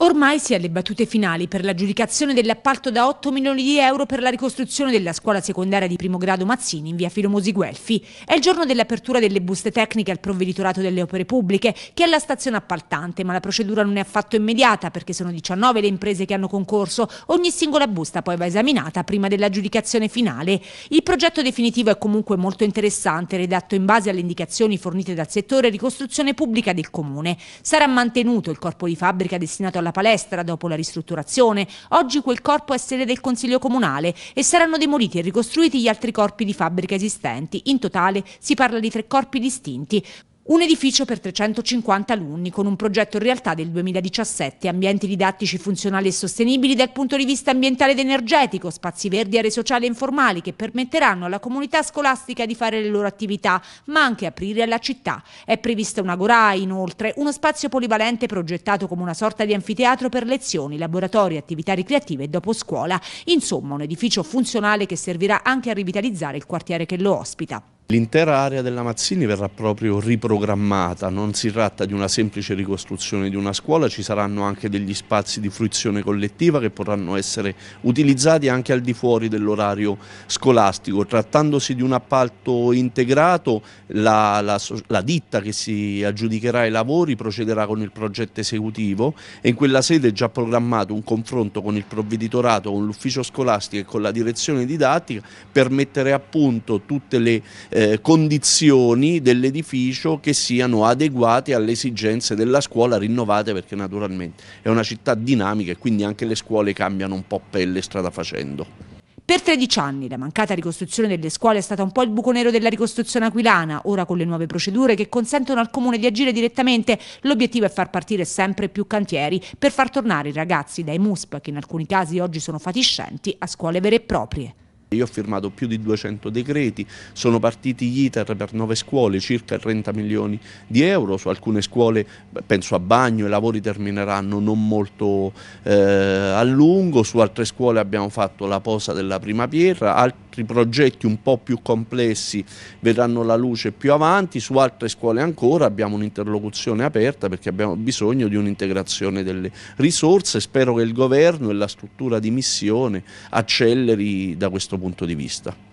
Ormai si è alle battute finali per l'aggiudicazione dell'appalto da 8 milioni di euro per la ricostruzione della scuola secondaria di primo grado Mazzini in via Filomosi Guelfi. È il giorno dell'apertura delle buste tecniche al provveditorato delle opere pubbliche che è la stazione appaltante, ma la procedura non è affatto immediata perché sono 19 le imprese che hanno concorso. Ogni singola busta poi va esaminata prima dell'aggiudicazione finale. Il progetto definitivo è comunque molto interessante, redatto in base alle indicazioni fornite dal settore ricostruzione pubblica del comune. Sarà mantenuto il corpo di fabbrica destinato alla alla palestra dopo la ristrutturazione. Oggi quel corpo è sede del Consiglio Comunale e saranno demoliti e ricostruiti gli altri corpi di fabbrica esistenti. In totale si parla di tre corpi distinti. Un edificio per 350 alunni con un progetto in realtà del 2017, ambienti didattici funzionali e sostenibili dal punto di vista ambientale ed energetico, spazi verdi, aree sociali e informali che permetteranno alla comunità scolastica di fare le loro attività, ma anche aprire alla città. È prevista una gorai, inoltre, uno spazio polivalente progettato come una sorta di anfiteatro per lezioni, laboratori, attività ricreative e dopo scuola. Insomma, un edificio funzionale che servirà anche a rivitalizzare il quartiere che lo ospita. L'intera area della Mazzini verrà proprio riprogrammata, non si tratta di una semplice ricostruzione di una scuola, ci saranno anche degli spazi di fruizione collettiva che potranno essere utilizzati anche al di fuori dell'orario scolastico. Trattandosi di un appalto integrato, la, la, la ditta che si aggiudicherà i lavori procederà con il progetto esecutivo e in quella sede è già programmato un confronto con il provveditorato, con l'ufficio scolastico e con la direzione didattica per mettere a punto tutte le eh, eh, condizioni dell'edificio che siano adeguate alle esigenze della scuola, rinnovate perché naturalmente è una città dinamica e quindi anche le scuole cambiano un po' pelle strada facendo. Per 13 anni la mancata ricostruzione delle scuole è stata un po' il buco nero della ricostruzione aquilana. Ora con le nuove procedure che consentono al comune di agire direttamente, l'obiettivo è far partire sempre più cantieri per far tornare i ragazzi dai MUSP, che in alcuni casi oggi sono fatiscenti, a scuole vere e proprie. Io ho firmato più di 200 decreti, sono partiti gli ITER per nove scuole, circa 30 milioni di euro, su alcune scuole penso a bagno i lavori termineranno non molto eh, a lungo, su altre scuole abbiamo fatto la posa della prima pietra, altri progetti un po' più complessi vedranno la luce più avanti, su altre scuole ancora abbiamo un'interlocuzione aperta perché abbiamo bisogno di un'integrazione delle risorse, spero che il governo e la struttura di missione acceleri da questo punto di vista.